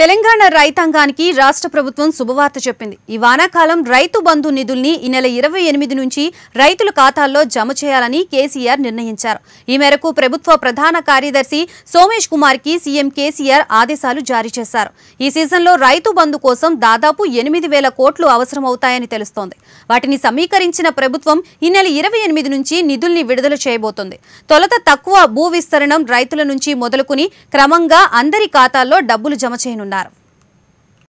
తెలంగాణ రైతాంగానికి రాష్ట్ర ప్రభుత్వం శుభవార్త చెప్పింది ఈ వానాకాలం రైతు బంధు నిధుల్ని ఈ నెల ఇరవై ఎనిమిది నుంచి రైతుల ఖాతాల్లో జమ చేయాలని కేసీఆర్ నిర్ణయించారు ఈ మేరకు ప్రభుత్వ ప్రధాన కార్యదర్శి సోమేష్ కుమార్ కి సీఎం కేసీఆర్ ఆదేశాలు జారీ చేశారు ఈ సీజన్లో రైతు బంధు కోసం దాదాపు ఎనిమిది వేల కోట్లు అవసరమవుతాయని తెలుస్తోంది వాటిని సమీకరించిన ప్రభుత్వం ఈ నెల ఇరవై ఎనిమిది నుంచి నిధుల్ని విడుదల చేయబోతోంది తొలత తక్కువ భూ విస్తరణం రైతుల నుంచి మొదలుకుని క్రమంగా అందరి ఖాతాల్లో డబ్బులు జమ చేయను పాల్గొన్నారు